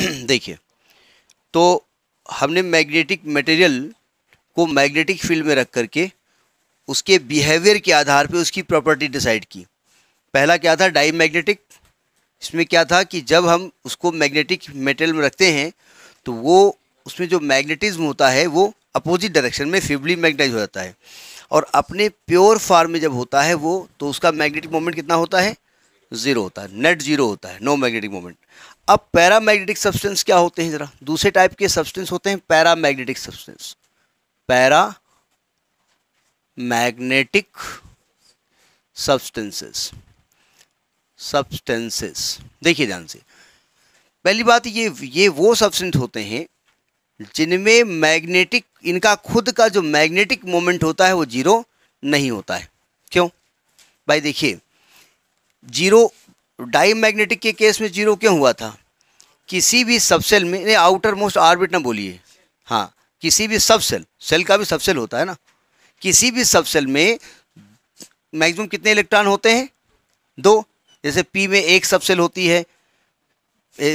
देखिए तो हमने मैग्नेटिक मटेरियल को मैग्नेटिक फील्ड में रख करके उसके बिहेवियर के आधार पे उसकी प्रॉपर्टी डिसाइड की पहला क्या था डाई मैग्नेटिक इसमें क्या था कि जब हम उसको मैग्नेटिक मटेरियल में रखते हैं तो वो उसमें जो मैग्नेटिज्म होता है वो अपोजिट डायरेक्शन में फिबली मैग्नेटाइज हो जाता है और अपने प्योर फार्म में जब होता है वो तो उसका मैग्नेटिक मोमेंट कितना होता है ज़ीरो होता है नेट ज़ीरो होता है नो मैग्नेटिक मोमेंट अब पैरामैग्नेटिक सब्सटेंस क्या होते हैं ज़रा दूसरे टाइप के सब्सटेंस होते हैं paramagnetic substance paramagnetic substances substances देखिए ध्यान से पहली बात ये ये वो सब्सटेंस होते हैं जिनमें मैग्नेटिक इनका खुद का जो मैग्नेटिक मोमेंट होता है वो जीरो नहीं होता है क्यों भाई देखिए जीरो डाई मैग्नेटिक के केस में जीरो क्यों हुआ था किसी भी सबसेल में आउटर मोस्ट ऑर्बिट ना बोलिए हाँ किसी भी सबसेल सेल का भी सबसेल होता है ना किसी भी सबसेल में मैक्सिमम कितने इलेक्ट्रॉन होते हैं दो जैसे पी में एक सबसेल होती है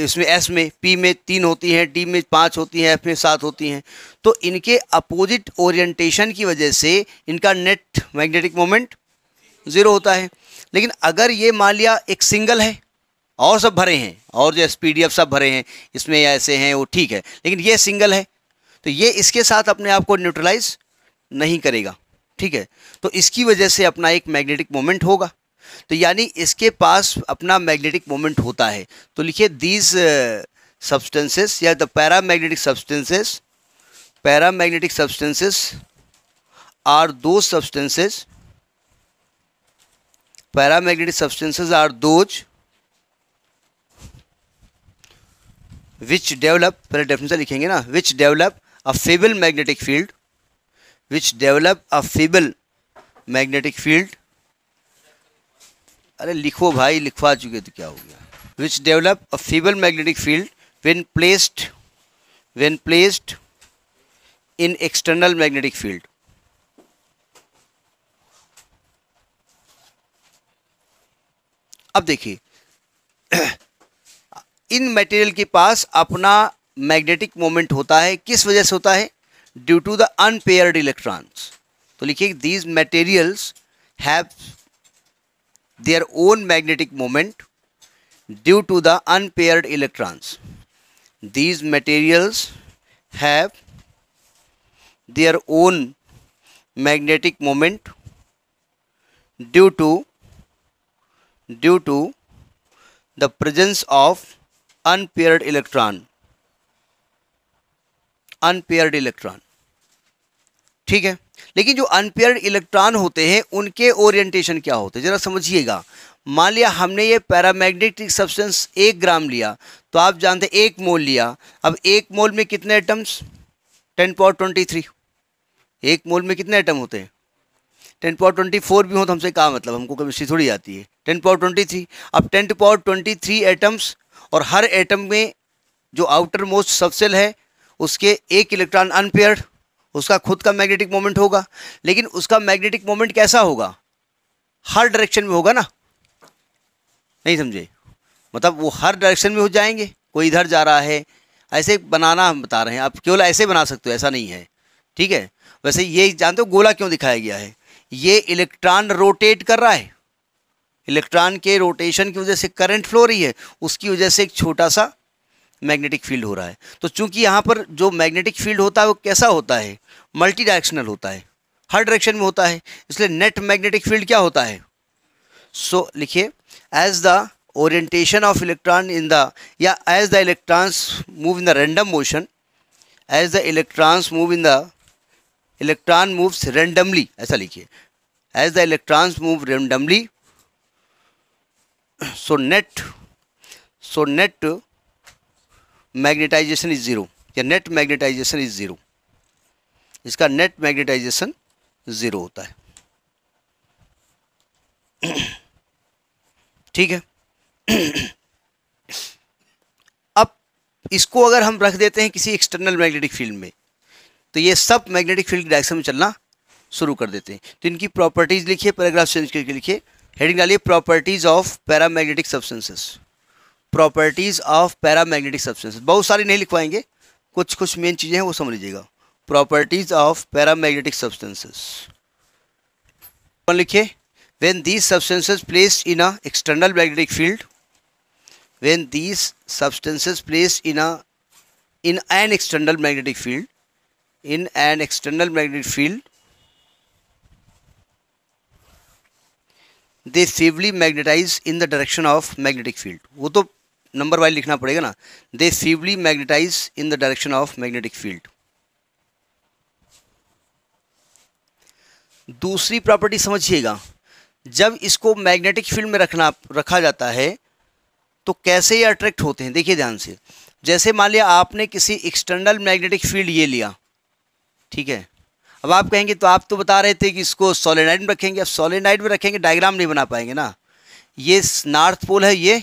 इसमें एस में पी में तीन होती हैं डी में पाँच होती हैं एफ में सात होती हैं तो इनके अपोजिट ओरिएंटेशन की वजह से इनका नेट मैग्नेटिक मोमेंट ज़ीरो होता है लेकिन अगर ये मान लिया एक सिंगल है और सब भरे हैं और जो एस सब भरे हैं इसमें ऐसे हैं वो ठीक है लेकिन ये सिंगल है तो ये इसके साथ अपने आप को न्यूट्रलाइज नहीं करेगा ठीक है तो इसकी वजह से अपना एक मैग्नेटिक मोमेंट होगा तो यानी इसके पास अपना मैग्नेटिक मोमेंट होता है तो लिखिए दीज सब्सटेंसेस uh, या the paramagnetic substances paramagnetic substances are those substances paramagnetic substances are those which develop पहले डेफिनेशन लिखेंगे ना which develop a feeble magnetic field which develop a feeble magnetic field अरे लिखो भाई लिखवा चुके तो क्या हो गया which develop a feeble magnetic field when placed when placed in external magnetic field अब देखिए इन मटेरियल के पास अपना मैग्नेटिक मोमेंट होता है किस वजह से होता है due to the unpaired electrons तो लिखिए these materials have their own magnetic moment due to the unpaired electrons these materials have their own magnetic moment due to due to the presence of unpaired electron unpaired electron ठीक है लेकिन जो unpaired electron होते हैं उनके orientation क्या होते हैं जरा समझिएगा मान लिया हमने ये पैरामैग्नेटिक सब्सटेंस एक ग्राम लिया तो आप जानते हैं एक मोल लिया अब एक मोल में कितने atoms ten power twenty three एक मोल में कितने एटम होते हैं टेन पावर ट्वेंटी फोर भी हो तो हमसे कहा मतलब हमको कमिस्ट्री थोड़ी आती है टेन पावर ट्वेंटी थ्री अब ten power twenty three atoms और हर एटम में जो आउटर मोस्ट सबसेल है उसके एक इलेक्ट्रॉन अनपेयर्ड उसका खुद का मैग्नेटिक मोमेंट होगा लेकिन उसका मैग्नेटिक मोमेंट कैसा होगा हर डायरेक्शन में होगा ना नहीं समझे मतलब वो हर डायरेक्शन में हो जाएंगे कोई इधर जा रहा है ऐसे बनाना हम बता रहे हैं आप केवल ऐसे बना सकते हो ऐसा नहीं है ठीक है वैसे ये जानते हो गोला क्यों दिखाया गया है ये इलेक्ट्रॉन रोटेट कर रहा है इलेक्ट्रॉन के रोटेशन की वजह से करंट फ्लो रही है उसकी वजह से एक छोटा सा मैग्नेटिक फील्ड हो रहा है तो चूंकि यहाँ पर जो मैग्नेटिक फील्ड होता है वो कैसा होता है मल्टी डायरेक्शनल होता है हर डायरेक्शन में होता है इसलिए नेट मैग्नेटिक फील्ड क्या होता है सो लिखिए as the orientation of electron in the या as the electrons move in the random motion as the electrons move in the electron moves randomly ऐसा लिखिए as the electrons move randomly so net so net magnetization is zero या net magnetization is zero इसका net magnetization zero होता है ठीक है अब इसको अगर हम रख देते हैं किसी एक्सटर्नल मैग्नेटिक फील्ड में तो ये सब मैग्नेटिक फील्ड डायरेक्शन में चलना शुरू कर देते हैं तो इनकी प्रॉपर्टीज़ लिखिए पैराग्राफ चेंज करके लिखिए हेडिंग डालिए properties of paramagnetic substances properties of paramagnetic substances बहुत सारी नहीं लिखवाएंगे कुछ कुछ मेन चीज़ें हैं वो समझ लीजिएगा प्रॉपर्टीज ऑफ पैरामैग्नेटिक सब्सटेंसेस कौन लिखिए when these substances placed in a external magnetic field when these substances place in a in an external magnetic field in an external magnetic field they feebly magnetize in the direction of magnetic field वो तो number wise लिखना पड़ेगा ना they feebly magnetize in the direction of magnetic field दूसरी property समझिएगा जब इसको magnetic field में रखना रखा जाता है तो कैसे ये अट्रैक्ट होते हैं देखिए ध्यान से जैसे मान लिया आपने किसी एक्सटर्नल मैग्नेटिक फील्ड ये लिया ठीक है अब आप कहेंगे तो आप तो बता रहे थे कि इसको सोलेनाइड में रखेंगे अब सोलेनाइड में रखेंगे डायग्राम नहीं बना पाएंगे ना ये नॉर्थ पोल है ये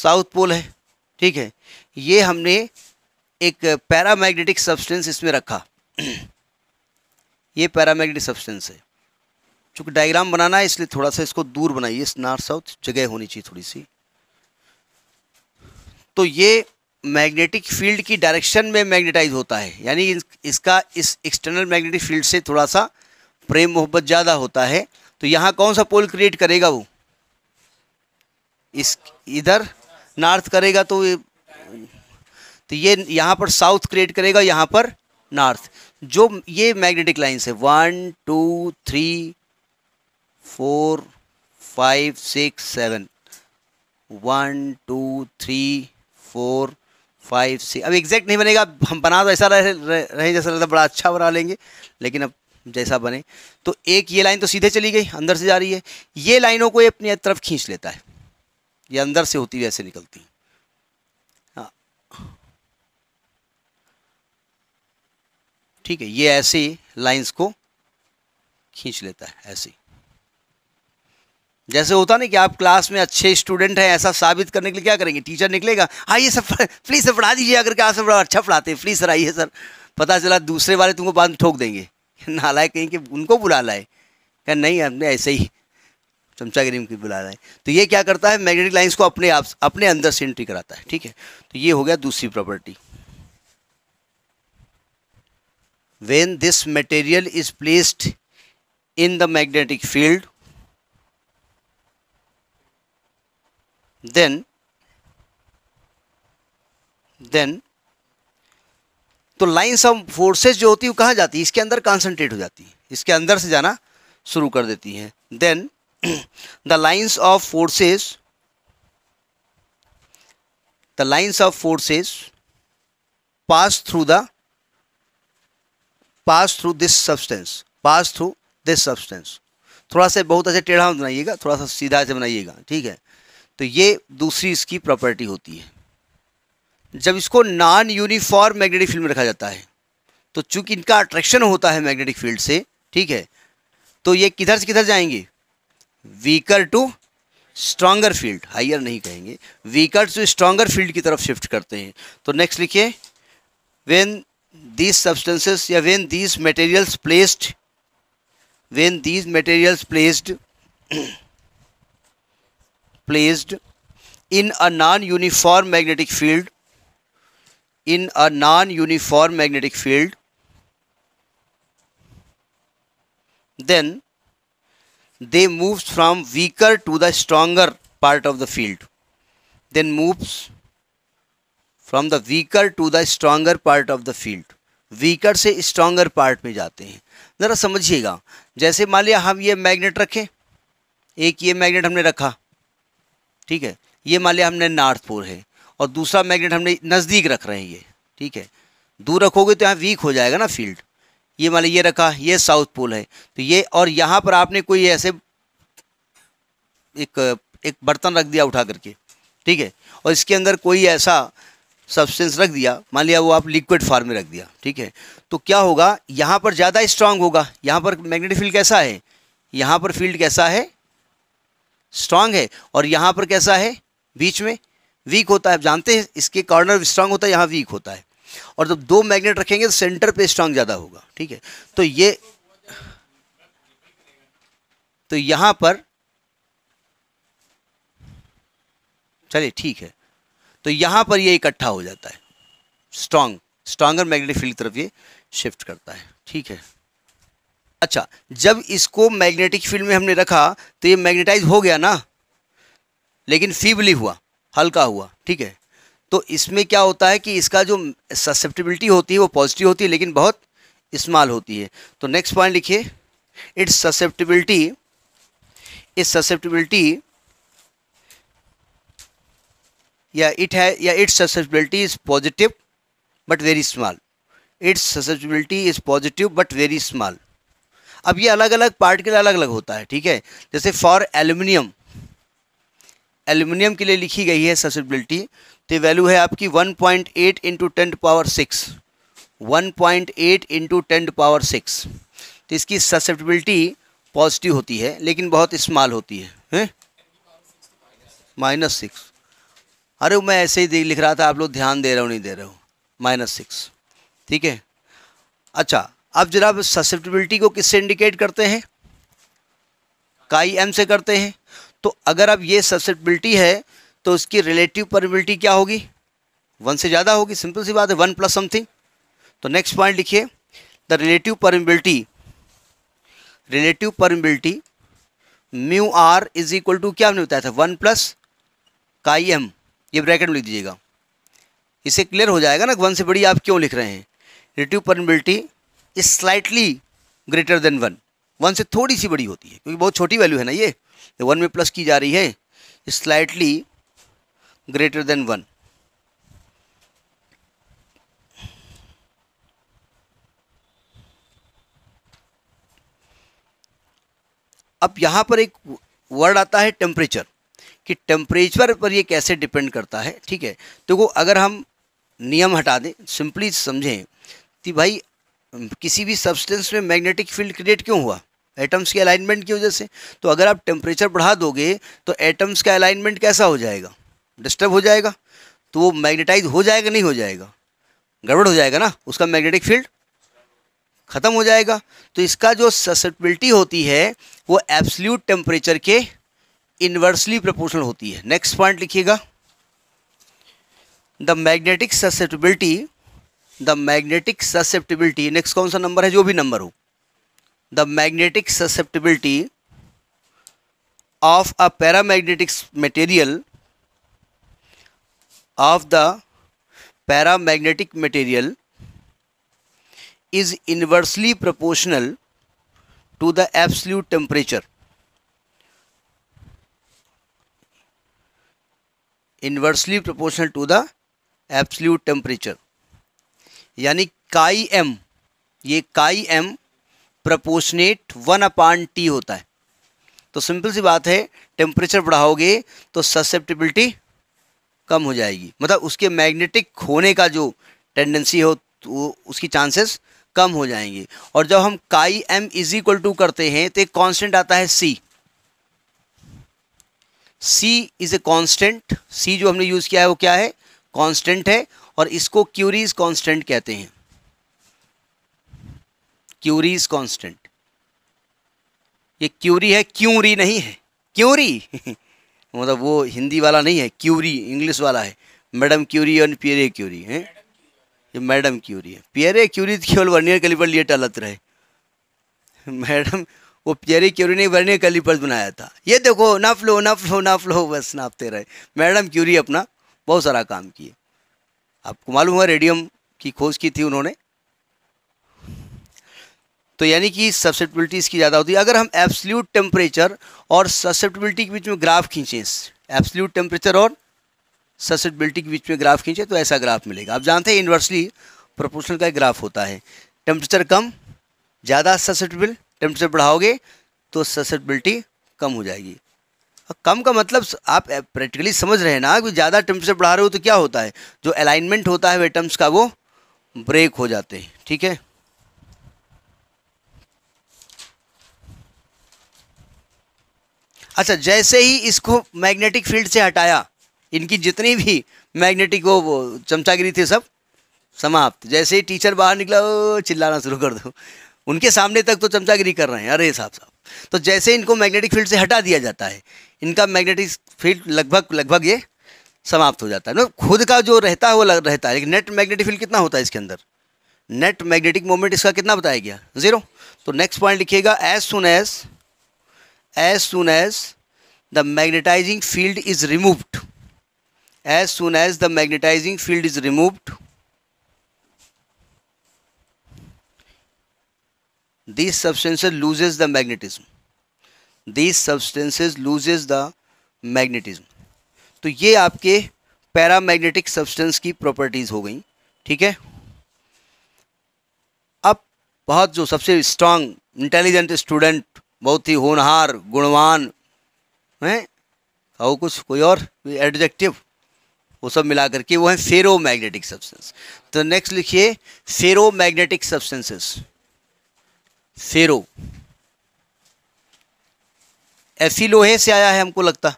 साउथ पोल है ठीक है ये हमने एक पैरामैग्नेटिक सब्सटेंस इसमें रखा ये पैरामैग्नेटिक सब्सटेंस है चूँकि डायग्राम बनाना है इसलिए थोड़ा सा इसको दूर बनाइए नॉर्थ साउथ जगह होनी चाहिए थोड़ी सी तो ये मैग्नेटिक फील्ड की डायरेक्शन में मैग्नेटाइज होता है यानी इसका इस एक्सटर्नल मैग्नेटिक फील्ड से थोड़ा सा प्रेम मोहब्बत ज़्यादा होता है तो यहाँ कौन सा पोल क्रिएट करेगा वो इस इधर नॉर्थ करेगा तो ये तो ये यहाँ पर साउथ क्रिएट करेगा यहाँ पर नॉर्थ जो ये मैग्नेटिक लाइन्स है one two three four five six seven one two three four five six अब एग्जैक्ट नहीं बनेगा हम बना तो ऐसा रहे, रहे जैसा लगता बड़ा अच्छा बना लेंगे लेकिन अब जैसा बने तो एक ये लाइन तो सीधे चली गई अंदर से जा रही है ये लाइनों को ये अपनी तरफ खींच लेता है ये अंदर से होती हुई ऐसे निकलती हाँ ठीक है ये ऐसे लाइंस को खींच लेता है ऐसे जैसे होता नहीं कि आप क्लास में अच्छे स्टूडेंट हैं ऐसा साबित करने के लिए क्या करेंगे टीचर निकलेगा आइए सर प्लीज़ सर पढ़ा दीजिए अगर क्या सब अच्छा पढ़ाते हैं प्लीज़ सर आइए सर पता चला दूसरे वाले तुमको बाद ठोक देंगे नालायक कहीं कि उनको बुला लाए क्या नहीं हमने ऐसे ही गिरी में बुला लाए तो ये क्या करता है मैग्नेटिक लाइन्स को अपने आप अपने अंदर से एंट्री कराता है ठीक है तो ये हो गया दूसरी property when this material is placed in the magnetic field then then तो लाइन्स ऑफ फोर्सेज जो होती है वो कहाँ जाती है इसके अंदर कॉन्सेंट्रेट हो जाती है इसके अंदर से जाना शुरू कर देती है then the lines of forces the lines of forces pass through the pass through this substance pass through this substance थोड़ा सा बहुत अच्छे टेढ़ा बनाइएगा थोड़ा सा सीधा से बनाइएगा ठीक है तो ये दूसरी इसकी प्रॉपर्टी होती है जब इसको नॉन यूनिफॉर्म मैग्नेटिक फील्ड में रखा जाता है तो चूंकि इनका अट्रैक्शन होता है मैग्नेटिक फील्ड से ठीक है तो ये किधर से किधर जाएंगे weaker to stronger field higher नहीं कहेंगे वीकर टू स्ट्रांगर फील्ड की तरफ शिफ्ट करते हैं तो नेक्स्ट लिखिए वेन दीज सब्सटेंसेस या when these materials placed when these materials placed placed in a non-uniform magnetic field in a non-uniform magnetic field then they moves from weaker to the stronger part of the field then moves from the weaker to the stronger part of the field weaker se stronger part mein jate hain zara samjhiyega jaise maan liya hum ye magnet rakhe ek ye magnet humne rakha ठीक है ये मान लिया हमने north pole है और दूसरा magnet हमने नज़दीक रख रहे हैं ये ठीक है दूर रखोगे तो यहाँ वीक हो जाएगा ना फील्ड ये मान लिया ये रखा ये साउथ पोल है तो ये और यहाँ पर आपने कोई ऐसे एक एक बर्तन रख दिया उठा करके ठीक है और इसके अंदर कोई ऐसा सब्सटेंस रख दिया मान लिया वो आप लिक्विड फॉर्म में रख दिया ठीक है तो क्या होगा यहाँ पर ज़्यादा स्ट्रांग होगा यहाँ पर मैग्नेटिक फील्ड कैसा है यहाँ पर फील्ड कैसा है स्ट्रांग है और यहाँ पर कैसा है बीच में वीक होता है आप जानते हैं इसके कॉर्नर स्ट्रांग होता है यहाँ वीक होता है और जब दो मैग्नेट रखेंगे तो सेंटर पे स्ट्रांग ज़्यादा होगा ठीक है तो ये तो यहाँ पर चलिए ठीक है तो यहाँ पर ये इकट्ठा हो जाता है स्ट्रांग स्ट्रांगर मैग्नेटिक फील्ड की तरफ ये शिफ्ट करता है ठीक है अच्छा जब इसको मैग्नेटिक फील्ड में हमने रखा तो ये मैग्नेटाइज हो गया ना लेकिन फीबली हुआ हल्का हुआ ठीक है तो इसमें क्या होता है कि इसका जो ससेप्टिबिलिटी होती है वो पॉजिटिव होती है लेकिन बहुत स्मॉल होती है तो नेक्स्ट पॉइंट लिखिए इट्स ससेप्टिबिलिटी इस ससेप्टिबिलिटी या इट है या it's susceptibility is positive but very small it's susceptibility is positive but very small अब ये अलग अलग पार्ट के लिए अलग अलग होता है ठीक है जैसे फॉर एल्यूमिनियम एल्यूमिनियम के लिए लिखी गई है ससेबिलिटी तो वैल्यू है आपकी 1.8 point eight into ten power six one point eight into ten power six तो इसकी ससेप्टबिलिटी पॉजिटिव होती है लेकिन बहुत स्मॉल होती है माइनस सिक्स अरे मैं ऐसे ही लिख रहा था आप लोग ध्यान दे रहे हो नहीं दे रहे हो माइनस सिक्स ठीक है अच्छा अब जनाब ससेप्टिबिलिटी को किससे इंडिकेट करते हैं काई एम से करते हैं तो अगर अब ये ससेप्टिबिलिटी है तो उसकी रिलेटिव परमिबिलिटी क्या होगी वन से ज़्यादा होगी सिंपल सी बात है वन प्लस समथिंग तो नेक्स्ट पॉइंट लिखिए the relative permeability relative permeability mu r is equal to क्या हमने बताया था वन प्लस काई एम ये ब्रैकेट में लिख दीजिएगा इसे क्लियर हो जाएगा ना वन से बड़ी आप क्यों लिख रहे हैं relative permeability is slightly greater than one one से थोड़ी सी बड़ी होती है क्योंकि बहुत छोटी वैल्यू है ना ये वन में प्लस की जा रही है स्लाइटली ग्रेटर देन वन अब यहाँ पर एक वर्ड आता है टेम्परेचर कि टेम्परेचर पर ये कैसे डिपेंड करता है ठीक है तो वो अगर हम नियम हटा दें सिंपली समझें कि भाई किसी भी सब्सटेंस में मैग्नेटिक फील्ड क्रिएट क्यों हुआ एटम्स के अलाइनमेंट की वजह से तो अगर आप टेम्परेचर बढ़ा दोगे तो एटम्स का अलाइनमेंट कैसा हो जाएगा डिस्टर्ब हो जाएगा तो वो मैग्नेटाइज हो जाएगा नहीं हो जाएगा गड़बड़ हो जाएगा ना उसका मैग्नेटिक फील्ड ख़त्म हो जाएगा तो इसका जो ससेप्टबिलिटी होती है वो एब्सल्यूट टेम्परेचर के इन्वर्सली प्रपोर्शनल होती है नेक्स्ट पॉइंट लिखिएगा the magnetic susceptibility the magnetic susceptibility next कौन सा नंबर है जो भी नंबर हो the magnetic susceptibility of a paramagnetic material of the paramagnetic material is inversely proportional to the absolute temperature inversely proportional to the absolute temperature यानी chi M ये chi M proportionate one upon T होता है तो simple सी बात है temperature बढ़ाओगे तो susceptibility कम हो जाएगी मतलब उसके मैग्नेटिक होने का जो टेंडेंसी हो तो उसकी चांसेस कम हो जाएंगे और जब हम काई एम इज इक्वल टू करते हैं तो एक कॉन्स्टेंट आता है सी सी इज़ ए कॉन्स्टेंट सी जो हमने यूज़ किया है वो क्या है कॉन्स्टेंट है और इसको क्यूरीज कांस्टेंट कहते हैं क्यूरीज कांस्टेंट ये क्यूरी है क्यूरी नहीं है क्यूरी मतलब वो हिंदी वाला नहीं है क्यूरी इंग्लिश वाला है मैडम क्यूरी और पियरे क्यूरी है ये मैडम क्यूरी है पियरे क्यूरी तो केवल वर्नियर कैलिपर लिए टलत रहे मैडम वो पियरे क्यूरी ने वर्नियर कैलिपर बनाया था ये देखो नफ लो नफ लो नफ लो बस नापते रहे मैडम क्यूरी अपना बहुत सारा काम किए आपको मालूम हुआ रेडियम की खोज की थी उन्होंने तो यानी कि ससेप्टिबिलिटी इसकी ज़्यादा होती है अगर हम एब्सल्यूट टेम्परेचर और ससेप्टिबिलिटी के बीच में ग्राफ खींचें एब्सल्यूट टेम्परेचर और ससेप्टिबिलिटी के बीच में ग्राफ खींचें तो ऐसा ग्राफ मिलेगा आप जानते हैं इन्वर्सली प्रोपोर्शनल का एक ग्राफ होता है टेम्परेचर कम ज़्यादा ससेप्टिबल टेम्परेचर बढ़ाओगे तो ससेप्टिबिलिटी कम हो जाएगी कम का मतलब आप प्रैक्टिकली समझ रहे हैं ना कि ज़्यादा टर्म्स से पढ़ा रहे हो तो क्या होता है जो अलाइनमेंट होता है वे टर्म्स का वो ब्रेक हो जाते हैं ठीक है अच्छा जैसे ही इसको मैग्नेटिक फील्ड से हटाया इनकी जितनी भी मैग्नेटिक वो, चमचागिरी थी सब समाप्त जैसे ही टीचर बाहर निकला चिल्लाना शुरू कर दो उनके सामने तक तो चमचागिरी कर रहे हैं अरे साहब साहब तो जैसे इनको मैग्नेटिक फील्ड से हटा दिया जाता है इनका मैग्नेटिक फील्ड लगभग लगभग ये समाप्त हो जाता है मतलब खुद का जो रहता है वो रहता है लेकिन नेट मैग्नेटिक फील्ड कितना होता है इसके अंदर नेट मैग्नेटिक मोमेंट इसका कितना बताया गया जीरो तो नेक्स्ट पॉइंट लिखिएगा as soon as as soon as the magnetizing field is removed as soon as the magnetizing field is removed these substances loses the magnetism these substances loses the magnetism तो ये आपके paramagnetic substance की properties हो गई ठीक है अब बहुत जो सबसे स्ट्रांग इंटेलिजेंट स्टूडेंट बहुत ही होनहार गुणवान हैं और कुछ कोई और एडजेक्टिव वो सब मिला करके वो है सेरो मैग्नेटिक सब्सटेंस तो नेक्स्ट लिखिए सेरो मैग्नेटिक सब्सटेंसेस फेरो ऐसी लोहे से आया है हमको लगता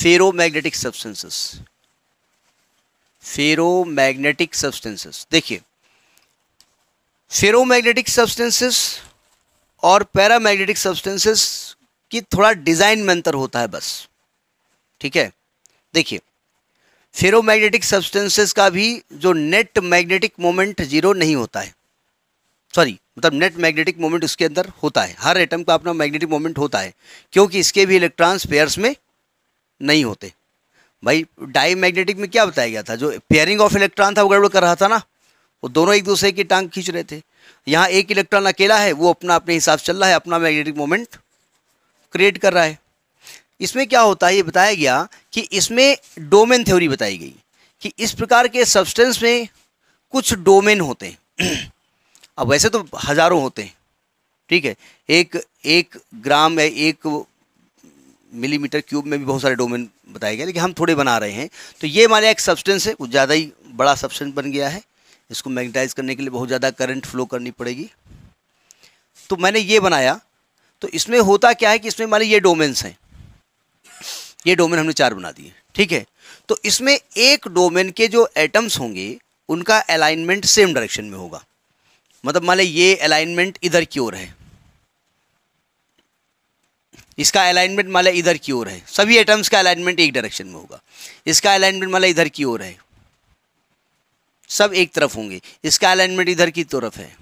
ferromagnetic substances ferromagnetic substances देखिए फेरो मैग्नेटिक सब्सटेंसेस और पैरामैग्नेटिक सब्सटेंसेस की थोड़ा डिज़ाइन में अंतर होता है बस ठीक है देखिए फेरो मैग्नेटिक सब्सटेंसेस का भी जो नेट मैग्नेटिक मोमेंट जीरो नहीं होता है सॉरी मतलब नेट मैग्नेटिक मोमेंट उसके अंदर होता है हर एटम का अपना मैग्नेटिक मोमेंट होता है क्योंकि इसके भी इलेक्ट्रॉन्स पेयर्स में नहीं होते भाई डाई मैग्नेटिक में क्या बताया गया था जो पेयरिंग ऑफ इलेक्ट्रॉन था वो गड़बड़ कर रहा था ना वो दोनों एक दूसरे की टांग खींच रहे थे यहाँ एक इलेक्ट्रॉन अकेला है वो अपना अपने हिसाब से चल रहा है अपना मैग्नेटिक मोमेंट क्रिएट कर रहा है इसमें क्या होता है ये बताया गया कि इसमें डोमेन थ्योरी बताई गई कि इस प्रकार के सब्सटेंस में कुछ डोमेन होते हैं अब वैसे तो हज़ारों होते हैं ठीक है एक एक ग्राम या एक मिलीमीटर क्यूब में भी बहुत सारे डोमेन बताए गए लेकिन हम थोड़े बना रहे हैं तो ये हमारे एक सब्सटेंस है कुछ ज़्यादा ही बड़ा सब्सटेंस बन गया है इसको मैग्नेटाइज करने के लिए बहुत ज़्यादा करंट फ्लो करनी पड़ेगी तो मैंने ये बनाया तो इसमें होता क्या है कि इसमें हमारे ये डोमेन्स हैं ये डोमेन हमने चार बना दिए ठीक है तो इसमें एक डोमेन के जो एटम्स होंगे उनका अलाइनमेंट सेम डायरेक्शन में होगा मतलब मान ये अलाइनमेंट इधर की ओर है इसका अलाइनमेंट मान इधर की ओर है सभी एटम्स का अलाइनमेंट एक डायरेक्शन में होगा इसका अलाइनमेंट मान इधर की ओर है सब एक तरफ होंगे इसका अलाइनमेंट इधर की तरफ है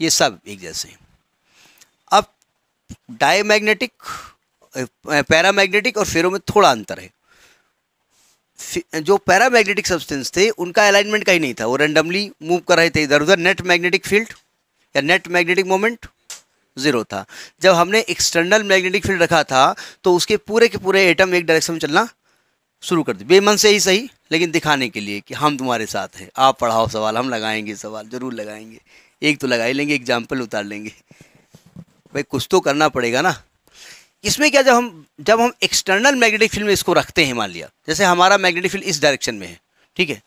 ये सब एक जैसे अब डायमैग्नेटिक पैरामैग्नेटिक और फेरों में थोड़ा अंतर है जो पैरामैग्नेटिक सब्सटेंस थे उनका अलाइनमेंट कहीं नहीं था वो रेंडमली मूव कर रहे थे इधर उधर नेट मैग्नेटिक फील्ड या नेट मैग्नेटिक मोमेंट ज़ीरो था जब हमने एक्सटर्नल मैग्नेटिक फील्ड रखा था तो उसके पूरे के पूरे एटम एक डायरेक्शन में चलना शुरू कर दिए बेमन से ही सही लेकिन दिखाने के लिए कि हम तुम्हारे साथ हैं आप पढ़ाओ सवाल हम लगाएंगे सवाल ज़रूर लगाएंगे एक तो लगा ही लेंगे एग्जाम्पल उतार लेंगे भाई कुछ तो करना पड़ेगा ना इसमें क्या जब हम जब हम एक्सटर्नल मैग्नेटिक फील्ड में इसको रखते हैं मान लिया जैसे हमारा मैग्नेटिक फील्ड इस डायरेक्शन में है ठीक है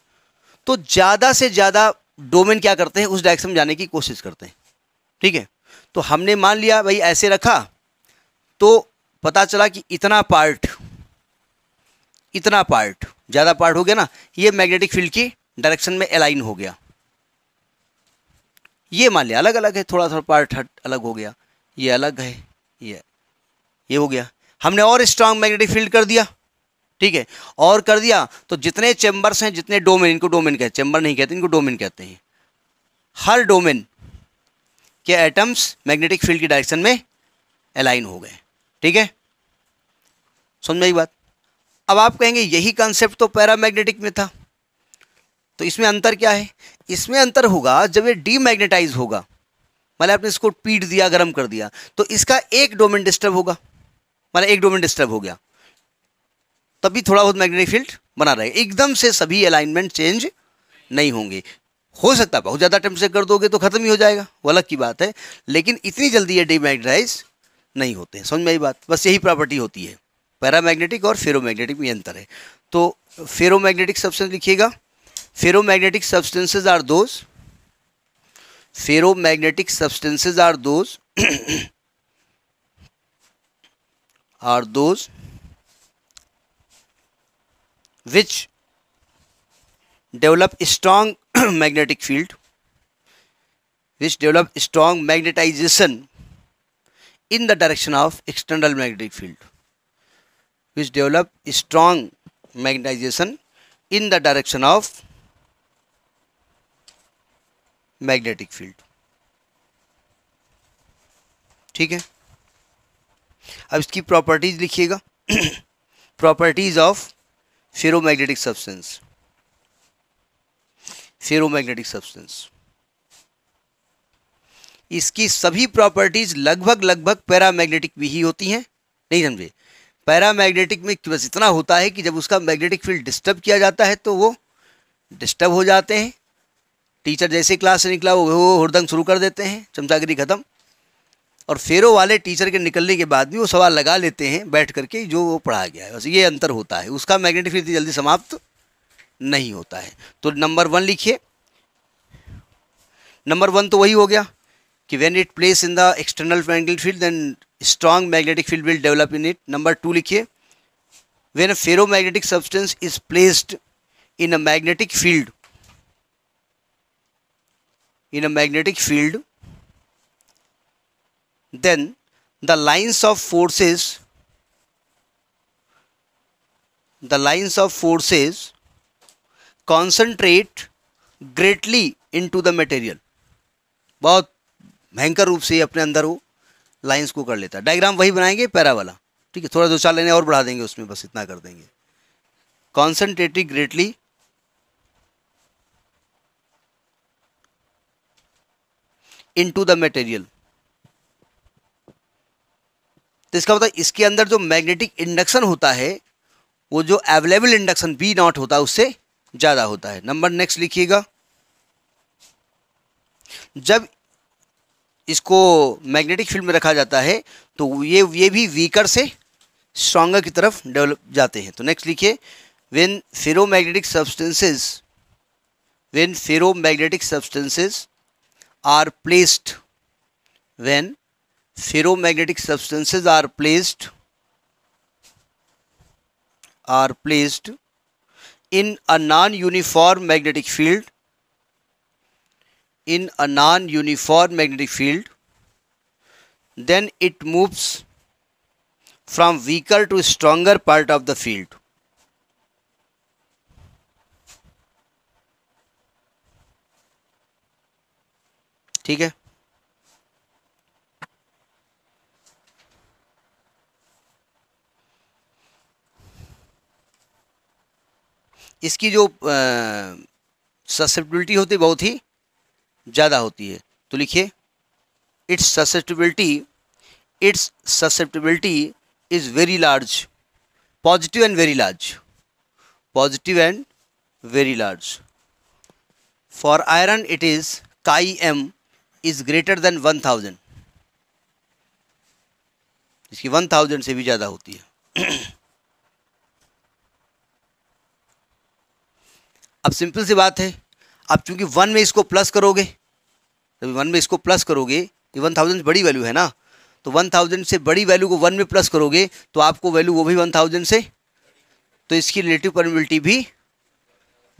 तो ज़्यादा से ज़्यादा डोमेन क्या करते हैं उस डायरेक्शन में जाने की कोशिश करते हैं ठीक है तो हमने मान लिया भाई ऐसे रखा तो पता चला कि इतना पार्ट इतना पार्ट ज़्यादा पार्ट हो गया ना ये मैग्नेटिक फील्ड की डायरेक्शन में अलाइन हो गया ये मान लिया अलग अलग है थोड़ा थोड़ा पार्ट हट अलग हो गया ये अलग है ये ये हो गया हमने और स्ट्रांग मैग्नेटिक फील्ड कर दिया ठीक है और कर दिया तो जितने चैम्बर्स हैं जितने डोमेन इनको डोमेन कहते हैं चैम्बर नहीं कहते इनको डोमेन कहते हैं हर डोमेन के एटम्स मैग्नेटिक फील्ड की डायरेक्शन में अलाइन हो गए ठीक है समझ में बात अब आप कहेंगे यही कॉन्सेप्ट तो पैरामैग्नेटिक में था तो इसमें अंतर क्या है इसमें अंतर होगा जब ये डीमैग्नेटाइज होगा मतलब आपने इसको पीट दिया गर्म कर दिया तो इसका एक डोमेन डिस्टर्ब होगा मतलब एक डोमेन डिस्टर्ब हो गया तब भी थोड़ा बहुत मैग्नेटिक फील्ड बना रहेगा एकदम से सभी अलाइनमेंट चेंज नहीं होंगे हो सकता बहुत ज़्यादा अटैम्प्ट से कर दोगे तो ख़त्म ही हो जाएगा वो अलग की बात है लेकिन इतनी जल्दी ये डिमैग्नेटाइज नहीं होते हैं समझ में आई बात बस यही प्रॉपर्टी होती है पैरामैग्नेटिक और फेरोमैग्नेटिक में अंतर है तो फेरोमैग्नेटिक सब्सटेंस लिखिएगा ferromagnetic substances are those ferromagnetic substances are those are those which develop strong magnetic field which develop strong magnetization in the direction of external magnetic field which develop strong magnetization in the direction of magnetic field ठीक है अब इसकी properties लिखिएगा properties of ferromagnetic substance ferromagnetic substance इसकी सभी properties लगभग लगभग paramagnetic भी ही होती हैं नहीं समझे पैरामैग्नेटिक में बस इतना होता है कि जब उसका मैग्नेटिक फील्ड डिस्टर्ब किया जाता है तो वो डिस्टर्ब हो जाते हैं टीचर जैसे क्लास से निकला वो वो हुड़दंग शुरू कर देते हैं चमचागिरी ख़त्म और फेरों वाले टीचर के निकलने के बाद भी वो सवाल लगा लेते हैं बैठ करके जो वो पढ़ा गया है बस ये अंतर होता है उसका मैग्नेटिक फील्ड जल्दी समाप्त नहीं होता है तो नंबर वन लिखिए नंबर वन तो वही हो गया कि when it place in the external magnetic field then strong magnetic field will develop in it number two लिखिए when a ferromagnetic substance is placed in a magnetic field in a magnetic field then the lines of forces the lines of forces concentrate greatly into the material bahut bhayankar roop se apne andar wo lines ko kar leta है diagram वही बनाएंगे para वाला ठीक है थोड़ा दो चार लाइने और बढ़ा देंगे उसमें बस इतना कर देंगे concentrative greatly into the material तो इसका मतलब इसके अंदर जो मैग्नेटिक इंडक्शन होता है वो जो अवेलेबल इंडक्शन बी नॉट होता है उससे ज़्यादा होता है नंबर नेक्स्ट लिखिएगा जब इसको मैग्नेटिक फील्ड में रखा जाता है तो ये ये भी वीकर से स्ट्रॉन्गर की तरफ डेवलप जाते हैं तो नेक्स्ट लिखिए when ferromagnetic substances when ferromagnetic substances are placed when ferromagnetic substances are placed are placed in a non uniform magnetic field in a non uniform magnetic field then it moves from weaker to stronger part of the field ठीक है इसकी जो susceptibility होती है बहुत ही ज़्यादा होती है तो लिखिए it's susceptibility it's susceptibility is very large positive and very large positive and very large for iron it is chi M is greater than one thousand इसकी वन थाउजेंड से भी ज़्यादा होती है अब सिंपल सी बात है आप चूंकि वन में इसको प्लस करोगे जब वन में इसको प्लस करोगे ये वन थाउजेंड बड़ी वैल्यू है ना तो वन थाउजेंड से बड़ी वैल्यू को वन में प्लस करोगे तो आपको वैल्यू वो भी वन थाउजेंड से तो इसकी रिलेटिव परमेबिलिटी भी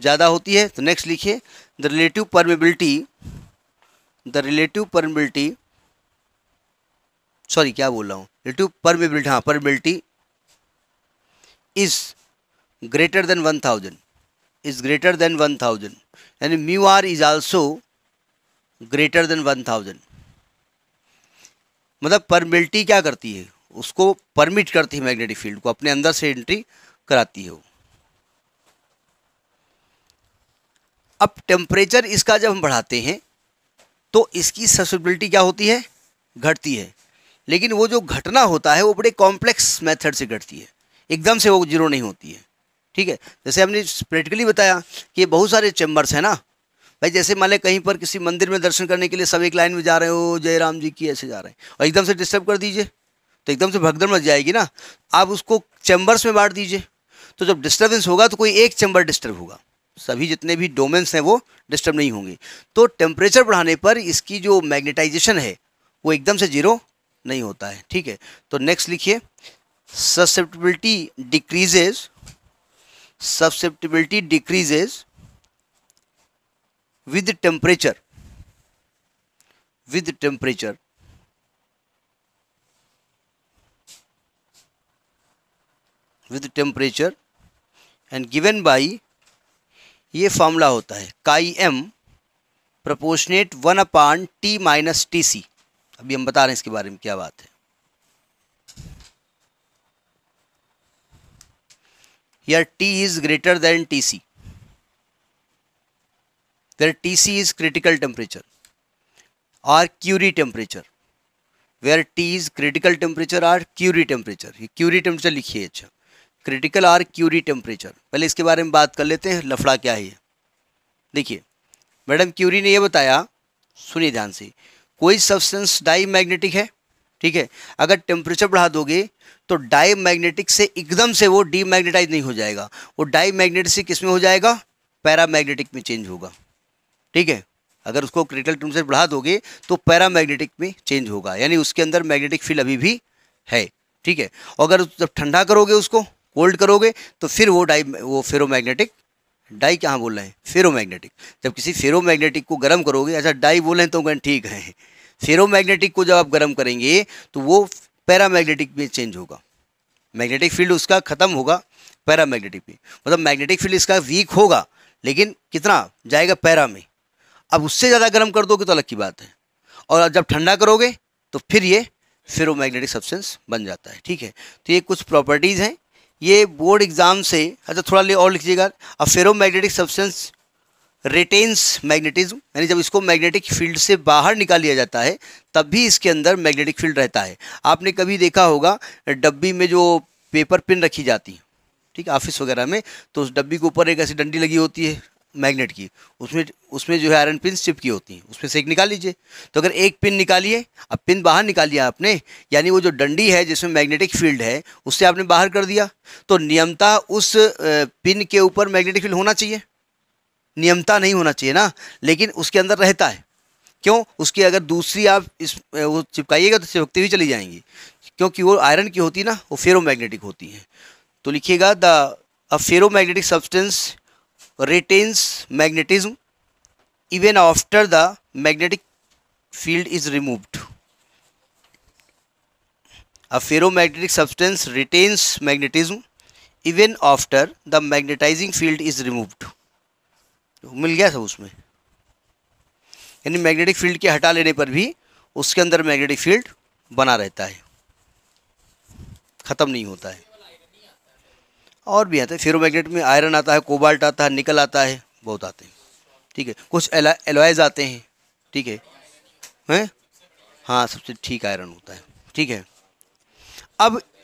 ज़्यादा होती है तो नेक्स्ट लिखिए the relative permeability the relative permeability sorry क्या बोल रहा हूँ रिलेटिव परमेबिलिटी हाँ permeability is greater than one thousand is greater than 1000 and mu r is also greater than 1000 मतलब परमिलिटी क्या करती है उसको परमिट करती है मैग्नेटिक फील्ड को अपने अंदर से एंट्री कराती है वो अब टेम्परेचर इसका जब हम बढ़ाते हैं तो इसकी ससबिलिटी क्या होती है घटती है लेकिन वो जो घटना होता है वो बड़े कॉम्प्लेक्स मेथड से घटती है एकदम से वो जीरो नहीं होती है ठीक है जैसे हमने प्रैक्टिकली बताया कि बहुत सारे चैम्बर्स हैं ना भाई जैसे मान लें कहीं पर किसी मंदिर में दर्शन करने के लिए सब एक लाइन में जा रहे हो जय राम जी की ऐसे जा रहे हैं और एकदम से डिस्टर्ब कर दीजिए तो एकदम से भगदड़ मच जाएगी ना आप उसको चैम्बर्स में बांट दीजिए तो जब डिस्टर्बेंस होगा तो कोई एक चैम्बर डिस्टर्ब होगा सभी जितने भी डोमेंस हैं वो डिस्टर्ब नहीं होंगे तो टेम्परेचर बढ़ाने पर इसकी जो मैग्नेटाइजेशन है वो एकदम से जीरो नहीं होता है ठीक है तो नेक्स्ट लिखिए susceptibility decreases susceptibility decreases with temperature with temperature with temperature and given by ये फार्मूला होता है chi M proportionate one upon T minus T C अभी हम बता रहे हैं इसके बारे में क्या बात है here T is greater than TC. There TC is critical temperature or Curie temperature. Where T is critical temperature or Curie temperature. Curie temperature लिखिए अच्छा क्रिटिकल आर क्यूरी टेम्परेचर पहले इसके बारे में बात कर लेते हैं लफड़ा क्या है देखिए मैडम क्यूरी ने यह बताया सुनिए ध्यान से कोई सब्सटेंस डाई मैग्नेटिक है ठीक है अगर टेम्परेचर बढ़ा दोगे तो डाई मैग्नेटिक से एकदम से वो डी मैग्नेटाइज नहीं हो जाएगा वो डाई मैग्नेटिक से किस में हो जाएगा पैरा मैग्नेटिक में चेंज होगा ठीक है अगर उसको क्रिटिकल टेम्परेचर बढ़ा दोगे तो पैरा मैग्नेटिक में चेंज होगा यानी उसके अंदर मैग्नेटिक फील्ड अभी भी है ठीक है अगर जब ठंडा करोगे उसको कोल्ड करोगे तो फिर वो डाई वो फेरोमैग्नेटिक डाई कहाँ बोल रहे हैं फेरोमैग्नेटिक जब किसी फेरोमैग्नेटिक को गर्म करोगे अच्छा डाई बोले तो ठीक है फेरोमैग्नेटिक को जब आप गर्म करेंगे तो वो पैरामैग्नेटिक में चेंज होगा मैग्नेटिक फील्ड उसका ख़त्म होगा पैरामैग्नेटिक में मतलब मैग्नेटिक फील्ड इसका वीक होगा लेकिन कितना जाएगा पैरा में अब उससे ज़्यादा गर्म कर दोगे तो अलग की बात है और जब ठंडा करोगे तो फिर ये फेरोमैग्नेटिक सब्सटेंस बन जाता है ठीक है तो ये कुछ प्रॉपर्टीज़ हैं ये बोर्ड एग्ज़ाम से अच्छा थोड़ा ले और लिखिएगा अब फेरोमैग्नेटिक सब्सटेंस रिटेन्स मैग्नेटिज्म यानी जब इसको मैग्नेटिक फील्ड से बाहर निकाल लिया जाता है तब भी इसके अंदर मैग्नेटिक फील्ड रहता है आपने कभी देखा होगा डब्बी में जो पेपर पिन रखी जाती है ठीक ऑफिस वगैरह में तो उस डब्बी के ऊपर एक ऐसी डंडी लगी होती है मैग्नेट की उसमें उसमें जो है आयरन पिन चिपकी होती हैं उसमें से एक निकाल लीजिए तो अगर एक पिन निकालिए अब पिन बाहर निकाल लिया आपने यानी वो जो डंडी है जिसमें मैग्नेटिक फील्ड है उससे आपने बाहर कर दिया तो नियमता उस पिन के ऊपर मैग्नेटिक फील्ड होना चाहिए नियमता नहीं होना चाहिए ना लेकिन उसके अंदर रहता है क्यों उसकी अगर दूसरी आप इस वो चिपकाइएगा तो चिपकती हुई चली जाएंगी क्योंकि वो आयरन की होती है ना वो फेरोमैग्नेटिक होती हैं तो लिखिएगा the a ferromagnetic substance retains magnetism even after the magnetic field is removed a ferromagnetic substance retains magnetism even after the magnetizing field is removed मिल गया सब उसमें यानी मैग्नेटिक फील्ड के हटा लेने पर भी उसके अंदर मैग्नेटिक फील्ड बना रहता है ख़त्म नहीं होता है और भी आते हैं फेरोमैग्नेट में आयरन आता है कोबाल्ट आता है निकल आता है बहुत आते हैं ठीक है कुछ एलोइज आते हैं ठीक है हैं हाँ सबसे ठीक आयरन होता है ठीक है अब